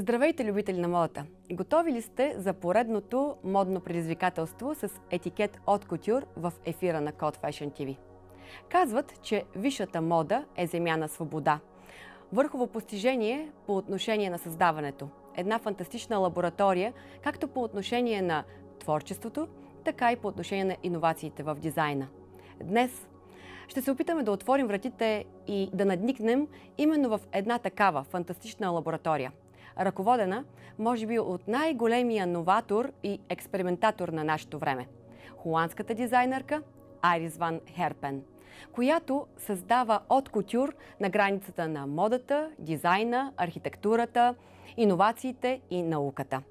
Здравейте, любители на модата! Готови ли сте за поредното модно предизвикателство с етикет от кутюр в ефира на Code Fashion TV? Казват, че висшата мода е земя на свобода. Върхово постижение по отношение на създаването. Една фантастична лаборатория, както по отношение на творчеството, така и по отношение на иновациите в дизайна. Днес ще се опитаме да отворим вратите и да надникнем именно в една такава фантастична лаборатория – ръководена, може би, от най-големия новатор и експериментатор на нашето време – холандската дизайнерка Айрис Ван Херпен, която създава от кутюр на границата на модата, дизайна, архитектурата, иновациите и науката.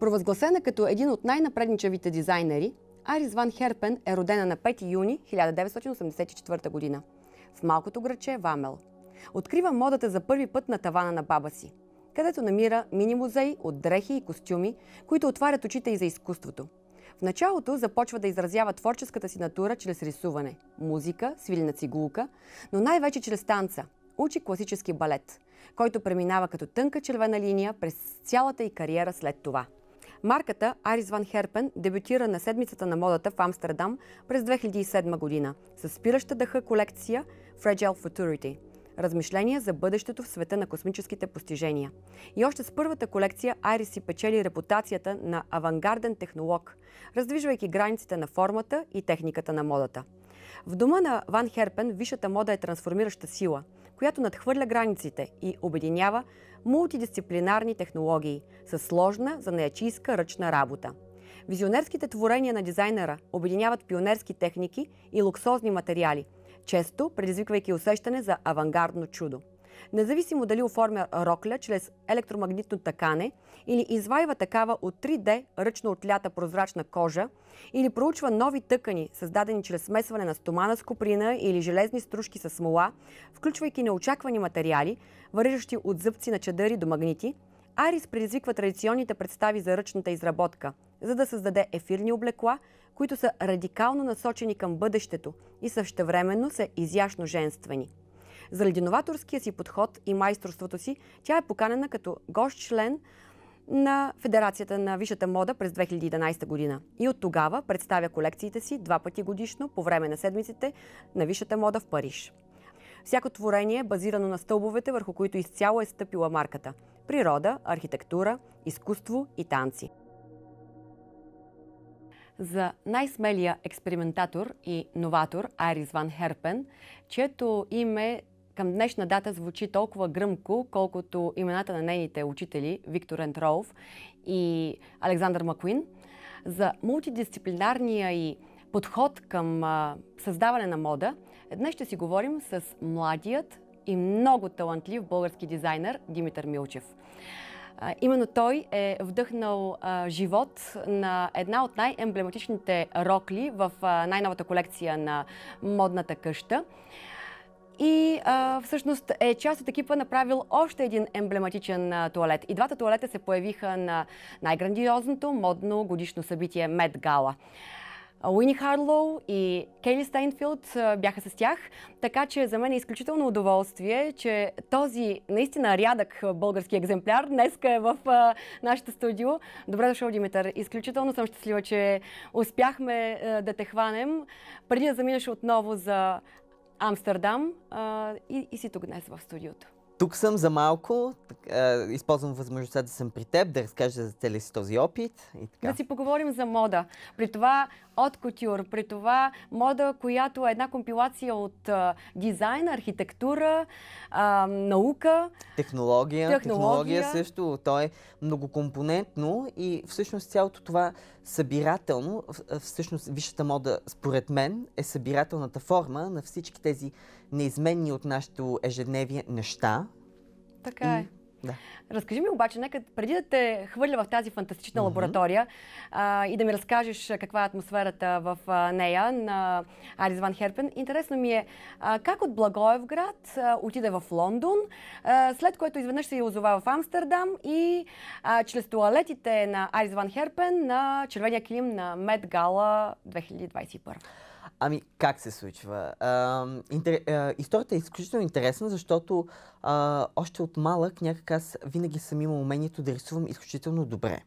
Провъзгласена като един от най-напредничавите дизайнери, Айрис Ван Херпен е родена на 5 юни 1984 година в малкото граче Вамел. Открива модата за първи път на тавана на баба си – където намира мини-музей от дрехи и костюми, които отварят очите и за изкуството. В началото започва да изразява творческата си натура чрез рисуване, музика, свилина цигулка, но най-вече чрез танца. Учи класически балет, който преминава като тънка червена линия през цялата й кариера след това. Марката Арис Ван Херпен дебютира на седмицата на модата в Амстердам през 2007 година с спираща дъха колекция Fragile Futurity – Размишления за бъдещето в света на космическите постижения. И още с първата колекция Айрис си печели репутацията на авангарден технолог, раздвижвайки границите на формата и техниката на модата. В дома на Ван Херпен висшата мода е трансформираща сила, която надхвърля границите и обединява мултидисциплинарни технологии с сложна занаячийска ръчна работа. Визионерските творения на дизайнера обединяват пионерски техники и луксозни материали – често предизвиквайки усещане за авангардно чудо. Независимо дали оформя рокля чрез електромагнитно такане или извайва такава от 3D ръчно отлята прозрачна кожа или проучва нови тъкани, създадени чрез смесване на стомана с коприна или железни стружки с смола, включвайки неочаквани материали, вариращи от зъбци на чадъри до магнити, Арис предизвиква традиционните представи за ръчната изработка – за да създаде ефирни облекла, които са радикално насочени към бъдещето и същевременно са изящно женствени. Заради новаторския си подход и майсторството си, тя е поканена като гост-член на Федерацията на висшата мода през 2011 година. И от тогава представя колекциите си два пъти годишно по време на седмиците на висшата мода в Париж. Всяко творение е базирано на стълбовете, върху които изцяло е стъпила марката – природа, архитектура, изкуство и танци – за най-смелия експериментатор и новатор Айрис Ван Херпен, чието име към днешна дата звучи толкова гръмко, колкото имената на нейните учители Виктор Ентроув и Александър Макуин, за мултидисциплинарния и подход към създаване на мода, днес ще си говорим с младият и много талантлив български дизайнер Димитър Милчев. Именно той е вдъхнал живот на една от най-емблематичните рокли в най-новата колекция на модната къща. И а, всъщност е част от екипа направил още един емблематичен а, туалет. И двата туалета се появиха на най-грандиозното модно годишно събитие Мед Гала. Уини Харлоу и Кейли Стейнфилд бяха с тях. Така че за мен е изключително удоволствие, че този наистина рядък български екземпляр днеска е в нашето студио. Добре дошъл, Димитър. Изключително съм щастлива, че успяхме да те хванем. Преди да заминеш отново за Амстердам и, и си тук днес в студиото. Тук съм за малко, използвам възможността да съм при теб, да разкажа за целия си този опит и така. Да си поговорим за мода. При това от кутюр, при това мода, която е една компилация от дизайн, архитектура, наука. Технология, технология. Технология също. То е многокомпонентно и всъщност цялото това събирателно, всъщност висшата мода, според мен, е събирателната форма на всички тези неизменни от нашето ежедневие неща. Така е. Да. Разкажи ми обаче, нека преди да те хвърля в тази фантастична mm-hmm. лаборатория а, и да ми разкажеш каква е атмосферата в а, нея на Арис Ван Херпен, интересно ми е а, как от Благоевград а, отиде в Лондон, а, след което изведнъж се е озова в Амстердам и а, чрез туалетите на Арис Ван Херпен на червения килим на Мед Гала 2021. Ами, как се случва? А, интер... а, историята е изключително интересна, защото а, още от малък някак аз винаги съм имал умението да рисувам изключително добре.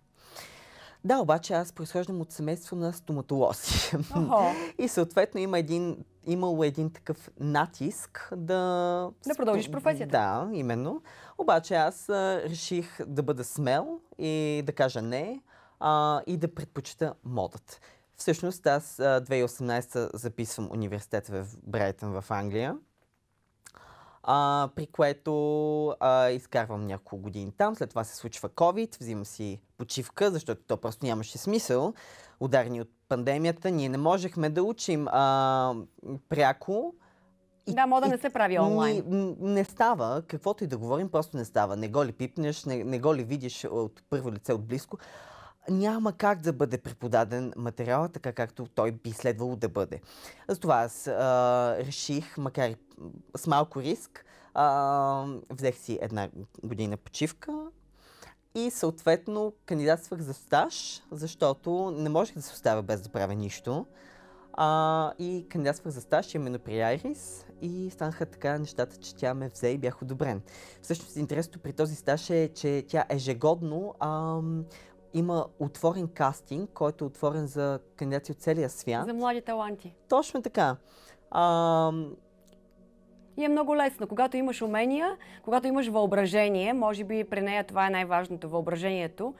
Да, обаче аз произхождам от семейство на стоматолози. и съответно има един, имало един такъв натиск да... Да продължиш професията. Да, именно. Обаче аз а, реших да бъда смел и да кажа не а, и да предпочита модът. Всъщност аз 2018 записвам университет в Брайтън в Англия, а, при което а, изкарвам няколко години там. След това се случва COVID, взимам си почивка, защото то просто нямаше смисъл. Ударни от пандемията, ние не можехме да учим а, пряко. И, да, мода и, не се прави онлайн. Не, не става, каквото и да говорим, просто не става. Не го ли пипнеш, не, не го ли видиш от първо лице, от близко няма как да бъде преподаден материала така, както той би следвало да бъде. Затова аз а, реших, макар и с малко риск, а, взех си една година почивка и съответно кандидатствах за стаж, защото не можех да се оставя без да правя нищо. А, и кандидатствах за стаж именно при Айрис и станаха така нещата, че тя ме взе и бях одобрен. Всъщност интересното при този стаж е, че тя ежегодно ам, има отворен кастинг, който е отворен за кандидати от целия свят. За млади таланти. Точно така. А, и е много лесно. Когато имаш умения, когато имаш въображение, може би при нея това е най-важното въображението,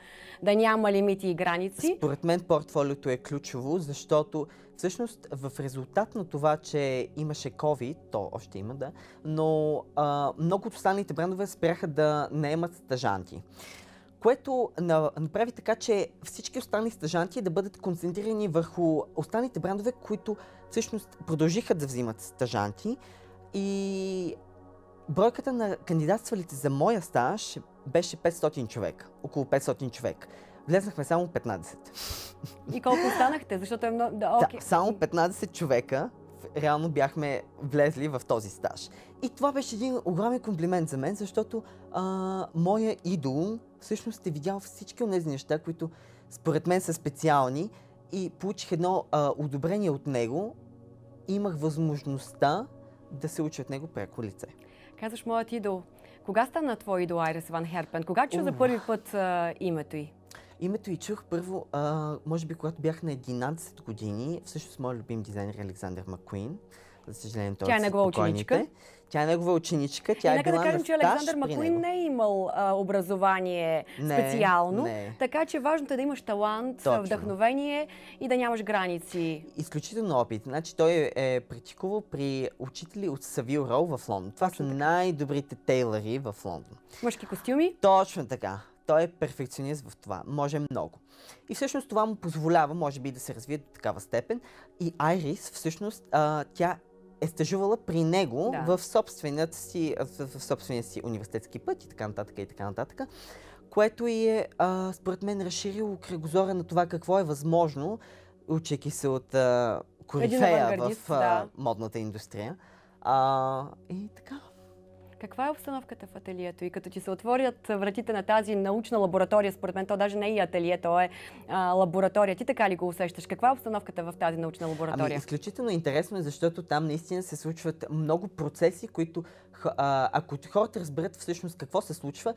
да няма лимити и граници. Според мен портфолиото е ключово, защото всъщност в резултат на това, че имаше COVID, то още има, да, но а, много от останалите брандове спряха да наемат стажанти което направи така, че всички останали стъжанти да бъдат концентрирани върху останалите брандове, които всъщност продължиха да взимат стъжанти. И бройката на кандидатствалите за моя стаж беше 500 човека, около 500 човек. Влезнахме само 15. И колко останахте? Защото е много... Да, okay. да, само 15 човека реално бяхме влезли в този стаж. И това беше един огромен комплимент за мен, защото а, моя идол всъщност е видял всички от тези неща, които според мен са специални и получих едно а, одобрение от него. имах възможността да се уча от него преко лице. Казваш моят идол. Кога стана твой идол Айрес Ван Херпен? Кога чу за първи път а, името й? Името й чух първо, а, може би когато бях на 11 години, всъщност моят любим дизайнер е Александър Маккуин. За съжаление, той Тя е негова ученичка. Тя е негова ученичка. Тя е, е Нека е да кажем, че Александър Макуин не е имал а, образование не, специално, не. така че важното е да имаш талант, Точно. вдъхновение и да нямаш граници. Изключително опит. Значи той е практикувал при учители от Савил Роу в Лондон. Това Точно са най-добрите тейлери в Лондон. Мъжки костюми? Точно така той е перфекционист в това. Може много. И всъщност това му позволява, може би, да се развие до такава степен. И Айрис, всъщност, а, тя е стъжувала при него да. в, собствената си, в, собствения си университетски път и така нататък и така нататък, което и е, а, според мен, разширило кръгозора на това какво е възможно, учейки се от а, корифея в а, да. модната индустрия. А, и така. Каква е обстановката в ателието? И като ти се отворят вратите на тази научна лаборатория, според мен то даже не е и ателие, то е а, лаборатория. Ти така ли го усещаш? Каква е обстановката в тази научна лаборатория? Ами, изключително интересно е, защото там наистина се случват много процеси, които а, ако хората разберат всъщност какво се случва,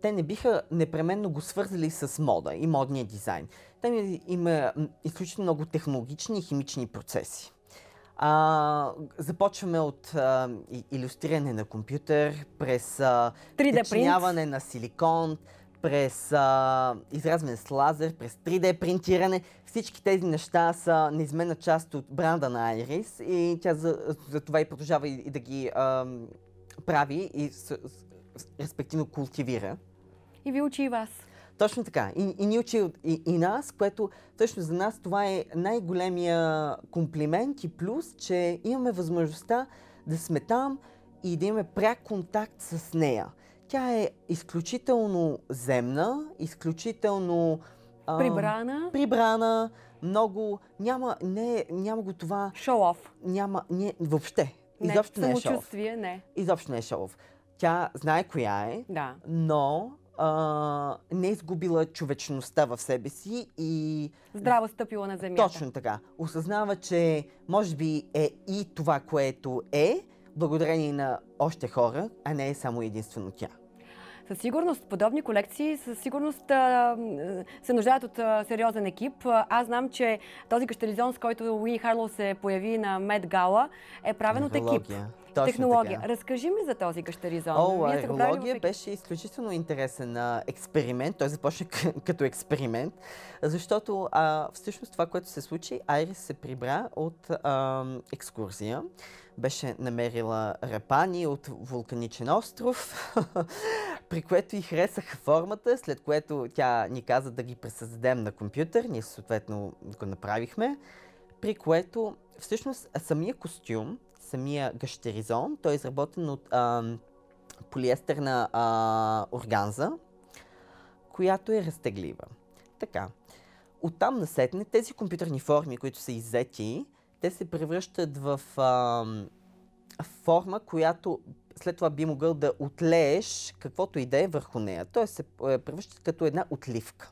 те не биха непременно го свързали с мода и модния дизайн. Там има изключително много технологични и химични процеси. А, започваме от а, иллюстриране на компютър, през а, течняване на силикон, през а, изразване с лазер, през 3D принтиране. Всички тези неща са неизменна част от бранда на Iris и тя за, за това и продължава и, и да ги а, прави и с, с, респективно култивира. И ви учи и вас. Точно така. И, и ни учи и, и нас, което всъщност за нас това е най-големия комплимент и плюс, че имаме възможността да сме там и да имаме пряк контакт с нея. Тя е изключително земна, изключително а, прибрана. прибрана, много, няма, не, няма го това... Шоуов. Няма, не, въобще. Не, изобщо не е шоуов. не Изобщо не е шоуов. Тя знае коя е, да. но а, не е изгубила човечността в себе си и... Здраво стъпила на земята. Точно така. Осъзнава, че може би е и това, което е, благодарение на още хора, а не е само единствено тя. Със сигурност подобни колекции със сигурност а, се нуждаят от а, сериозен екип. Аз знам, че този кащелизон, с който Уини Харлоу се появи на Мед Гала, е правен от екип. Точно технология. Така. Разкажи ми за този гъщеризон. О, аерология беше изключително интересен а, експеримент. Той започна като експеримент, защото а, всъщност това, което се случи, Айрис се прибра от а, екскурзия. Беше намерила рапани от вулканичен остров, при което и харесах формата, след което тя ни каза да ги пресъздадем на компютър. Ние съответно го направихме, при което всъщност самия костюм самия гъщеризон. Той е изработен от а, полиестерна а, органза, която е разтеглива. Така. Оттам насетне тези компютърни форми, които са иззети, те се превръщат в а, форма, която след това би могъл да отлееш каквото и да е върху нея. Т.е. се е, превръщат като една отливка.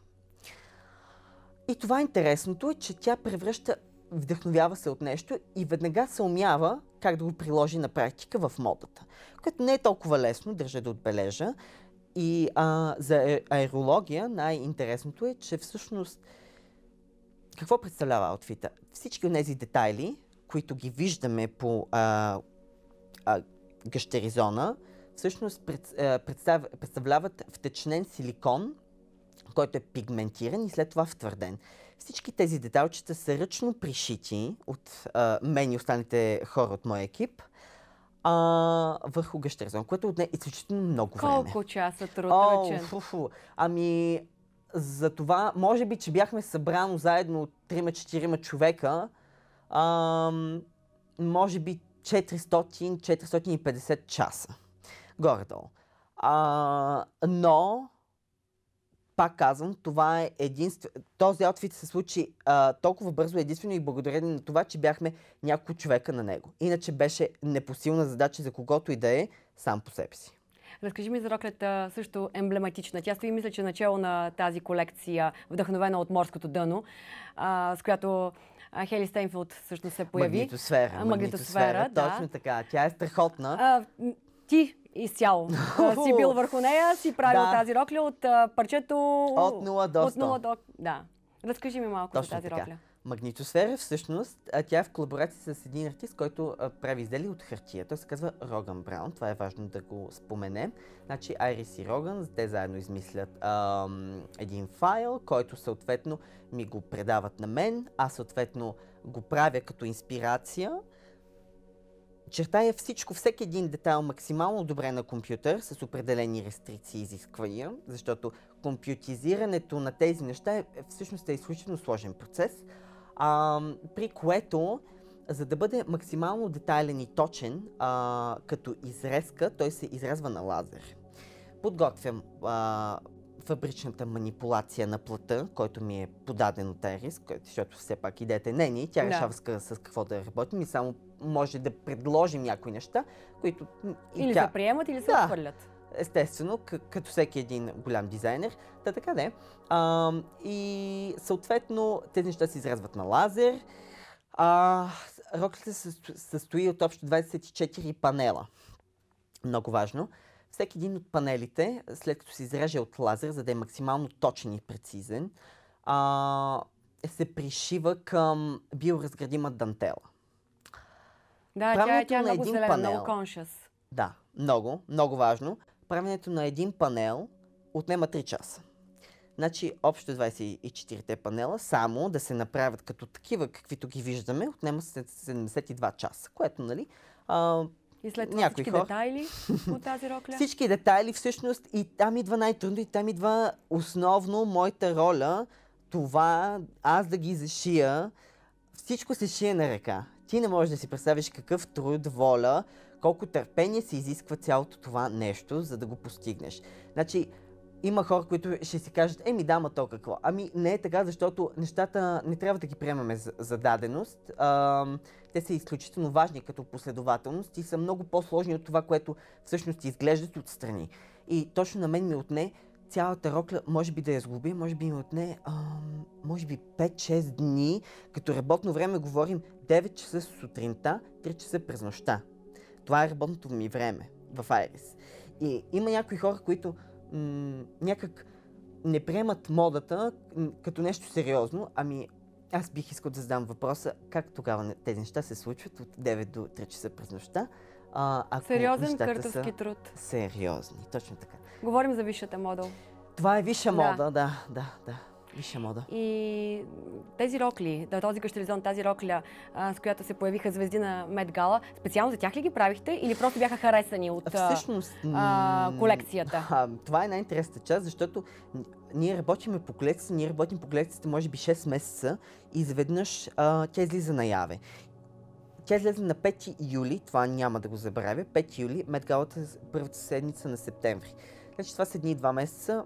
И това е интересното е, че тя превръща вдъхновява се от нещо и веднага се умява как да го приложи на практика в модата. Което не е толкова лесно, държа да отбележа. И а, за аерология най-интересното е, че всъщност какво представлява аутфита? Всички от тези детайли, които ги виждаме по а, а, гъщеризона, всъщност пред, а, представ, представляват втечнен силикон, който е пигментиран и след това втвърден. Всички тези деталчета са ръчно пришити от а, мен и останалите хора от моя екип а, върху гъщерзон, което отне изключително много време. Колко часа труд Ами, за това, може би, че бяхме събрано заедно от 3-4 човека, а, може би 400-450 часа. Горе-долу. но пак казвам, това е единствено. Този аутфит се случи а, толкова бързо единствено и благодарение на това, че бяхме няколко човека на него. Иначе беше непосилна задача за когото и да е сам по себе си. Разкажи ми за роклята, също емблематична. Тя стои, мисля, че начало на тази колекция, вдъхновена от морското дъно, а, с която Хели Стейнфилд всъщност се появи. Магнитосфера. Магнитосфера, магнитосфера да. Точно така. Тя е страхотна. А, ти изцяло си бил върху нея, си правил да. тази рокля от парчето... От 0 до 100. От 0 до... Да. Разкажи ми малко Точно за тази така. рокля. Магнитосфера всъщност, тя е в колаборация с един артист, който а, прави изделия от хартия. Той се казва Роган Браун, това е важно да го споменем. Значи Айрис и Роган, те заедно измислят един файл, който съответно ми го предават на мен, аз съответно го правя като инспирация чертая всичко, всеки един детайл максимално добре на компютър, с определени рестрикции и изисквания, защото компютизирането на тези неща е, е всъщност е изключително сложен процес, а, при което за да бъде максимално детайлен и точен а, като изрезка, той се изрезва на лазер. Подготвям а, фабричната манипулация на плата, който ми е подаден от Ерис, защото все пак идеята е не ни, тя да. решава с какво да работим и само може да предложим някои неща, които... Или тя... се приемат, или се да. отхвърлят естествено, като всеки един голям дизайнер. Та така не. И съответно тези неща се изразват на лазер. А, роклите се състои от общо 24 панела. Много важно. Всеки един от панелите, след като се изреже от лазер, за да е максимално точен и прецизен, а, се пришива към биоразградима дантела. Да, е- правенето тя, е, тя на един зелена, панел. Много conscious. Да, много, много важно. Правенето на един панел отнема 3 часа. Значи, общо 24-те панела, само да се направят като такива, каквито ги виждаме, отнема 72 часа, което, нали, а, и след това всички хор... детайли от тази рокля? всички детайли всъщност и там идва най-трудно и там идва основно моята роля това аз да ги зашия. Всичко се шие на ръка. Ти не можеш да си представиш какъв труд, воля, колко търпение се изисква цялото това нещо, за да го постигнеш. Значи, има хора, които ще си кажат, еми дама то какво? Ами не е така, защото нещата не трябва да ги приемаме за, за даденост. А, те са изключително важни като последователност и са много по-сложни от това, което всъщност изглеждат отстрани. И точно на мен ми отне цялата рокля, може би да я сглоби, може би им отне, а, може би 5-6 дни, като работно време говорим 9 часа сутринта, 3 часа през нощта. Това е работното ми време в Айрис. И има някои хора, които м- някак не приемат модата като нещо сериозно, ами аз бих искал да задам въпроса как тогава тези неща се случват от 9 до 3 часа през нощта. А, ако Сериозен къртовски труд. Сериозни, точно така. Говорим за висшата мода. Това е висша да. мода, да, да, да. Висша мода. И тези рокли, да, този каштелизон, тази рокля, а, с която се появиха звезди на Медгала, специално за тях ли ги правихте или просто бяха харесани от Всъщност, а, колекцията? А, това е най-интересната част, защото ние работиме по колекцията, ние работим по колекцията може би 6 месеца и изведнъж тя излиза наяве. Тя излезе на 5 юли, това няма да го забравя, 5 юли, Медгалата е първата седмица на септември. Значи това са едни два месеца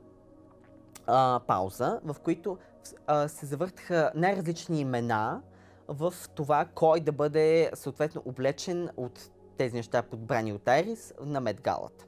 а, пауза, в които а, се завъртаха най-различни имена в това кой да бъде съответно облечен от тези неща, подбрани от Айрис, на Медгалата.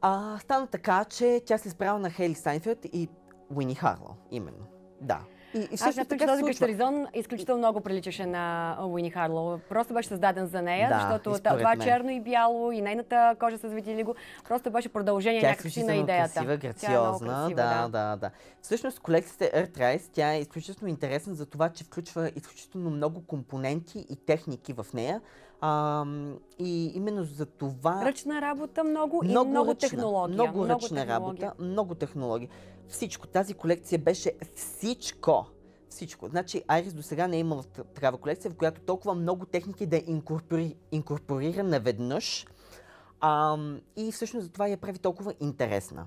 А, стана така, че тя се е справила на Хейли Сайнфилд и Уини Харло, именно. Да, и, и Аз смятам, че този каштаризон изключително много приличаше на Уини Харлоу. Просто беше създаден за нея, да, защото това мен. черно и бяло и нейната кожа с го просто беше продължение някакси е на идеята. Красива, е грациозна, е красива, да, да, да, да. Всъщност колекцията Earth Rise, тя е изключително интересна за това, че включва изключително много компоненти и техники в нея. А, и именно за това... Ръчна работа много, много и много ръчна, технология. Много, ръчна много работа, много технологии всичко. Тази колекция беше всичко. Всичко. Значи Айрис до сега не е имала такава колекция, в която толкова много техники да инкорпори, инкорпорира наведнъж. А, и всъщност за това я прави толкова интересна.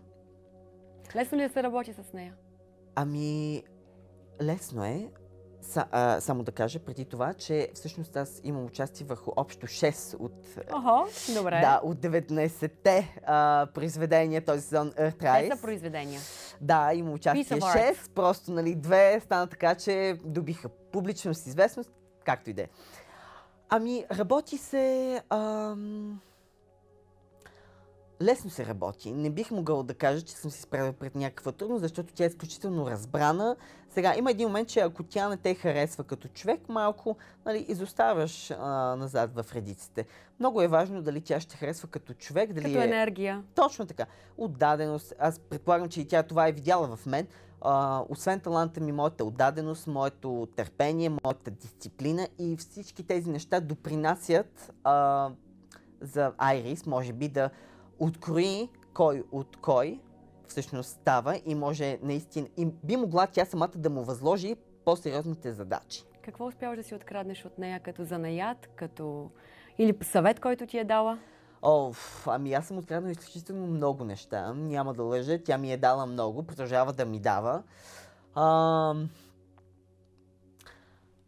Лесно ли е да се работи с нея? Ами, лесно е. Са, а, само да кажа преди това, че всъщност аз имам участие върху общо 6 от, Ого, добре. Да, от 19-те а, произведения този сезон Earth Rise. Те са произведения. Да, имам участие 6, просто нали, две стана така, че добиха публичност, известност, както и да е. Ами, работи се... Ам Лесно се работи. Не бих могъл да кажа, че съм се справил пред някаква трудност, защото тя е изключително разбрана. Сега има един момент, че ако тя не те харесва като човек, малко нали, изоставаш а, назад в редиците. Много е важно дали тя ще харесва като човек. Дали като е... енергия. Точно така. Отдаденост. Аз предполагам, че и тя това е видяла в мен. А, освен таланта ми, моята отдаденост, моето търпение, моята дисциплина и всички тези неща допринасят а, за Айрис, може би да открои кой от кой всъщност става и може наистина, и би могла тя самата да му възложи по-сериозните задачи. Какво успяваш да си откраднеш от нея като занаят, като... или съвет, който ти е дала? О, ами аз съм откраднал изключително много неща. Няма да лъжа. Тя ми е дала много, продължава да ми дава. Ам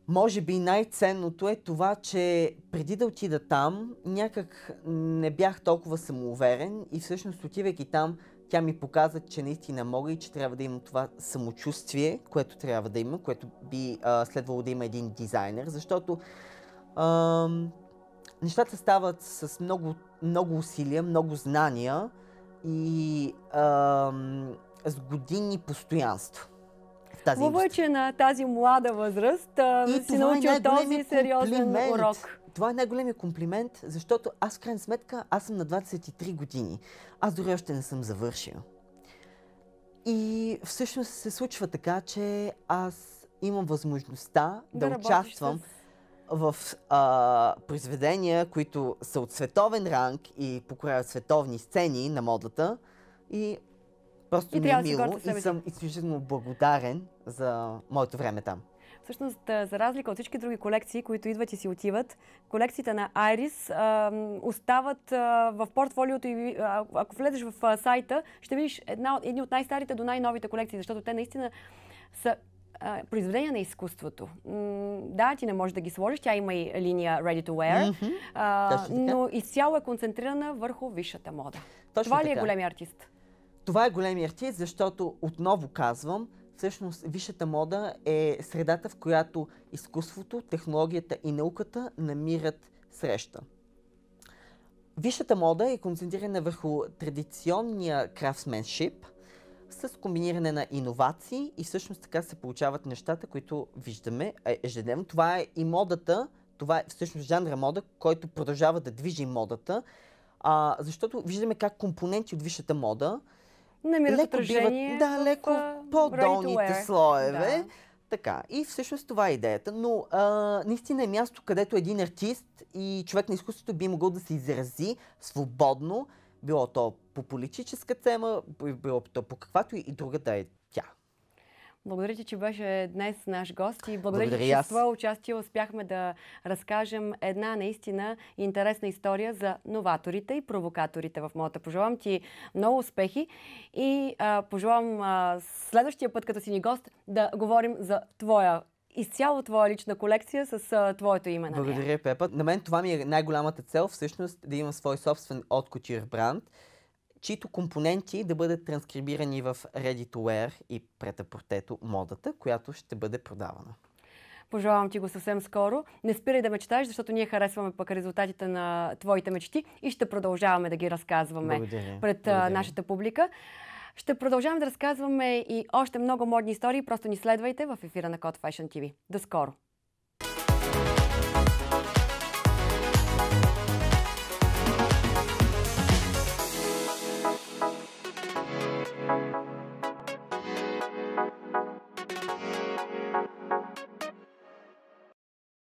може би най-ценното е това, че преди да отида там, някак не бях толкова самоуверен и всъщност отивайки там, тя ми показа, че наистина мога и че трябва да има това самочувствие, което трябва да има, което би а, следвало да има един дизайнер, защото а, нещата стават с много, много усилия, много знания и а, с години постоянство тази Хубаво е, че е на тази млада възраст и си е научил е този сериозен комплимент. урок. Това е най големият комплимент, защото аз, в крайна сметка, аз съм на 23 години. Аз дори още не съм завършил. И всъщност се случва така, че аз имам възможността да, да участвам с в а, произведения, които са от световен ранг и покоряват световни сцени на модата. И Просто и ми е мило и съм изключително благодарен за моето време там. Всъщност, за разлика от всички други колекции, които идват и си отиват, колекциите на Iris а, остават а, в портфолиото и а, ако влезеш в сайта, ще видиш една, едни от най-старите до най-новите колекции, защото те наистина са произведения на изкуството. да, ти не можеш да ги сложиш, тя има и линия Ready to Wear, mm-hmm. а, но изцяло е концентрирана върху висшата мода. Точно Това ли е така. е големия артист? Това е големият артист, защото отново казвам, всъщност висшата мода е средата, в която изкуството, технологията и науката намират среща. Висшата мода е концентрирана върху традиционния крафтсменшип с комбиниране на иновации и всъщност така се получават нещата, които виждаме ежедневно. Това е и модата, това е всъщност жанра мода, който продължава да движи модата, а, защото виждаме как компоненти от висшата мода – намират леко отражение биват, да, в, леко по-долните слоеве. Да. Така, и всъщност това е идеята. Но а, наистина е място, където един артист и човек на изкуството би могъл да се изрази свободно, било то по политическа тема, било то по каквато и другата е благодаря ти, че беше днес наш гост и благодаря, благодаря че с твое участие успяхме да разкажем една наистина интересна история за новаторите и провокаторите в моята. Пожелавам ти много успехи и а, пожелавам а, следващия път, като си ни гост, да говорим за твоя изцяло твоя лична колекция с а, твоето име на нея. Благодаря, Пепа. На мен това ми е най-голямата цел, всъщност да имам свой собствен откотир бранд чието компоненти да бъдат транскрибирани в Ready-to-Wear и претапортето модата, която ще бъде продавана. Пожелавам ти го съвсем скоро. Не спирай да мечтаеш, защото ние харесваме пък резултатите на твоите мечти и ще продължаваме да ги разказваме Благодаря. пред Благодаря. нашата публика. Ще продължаваме да разказваме и още много модни истории. Просто ни следвайте в ефира на Code Fashion TV. До скоро!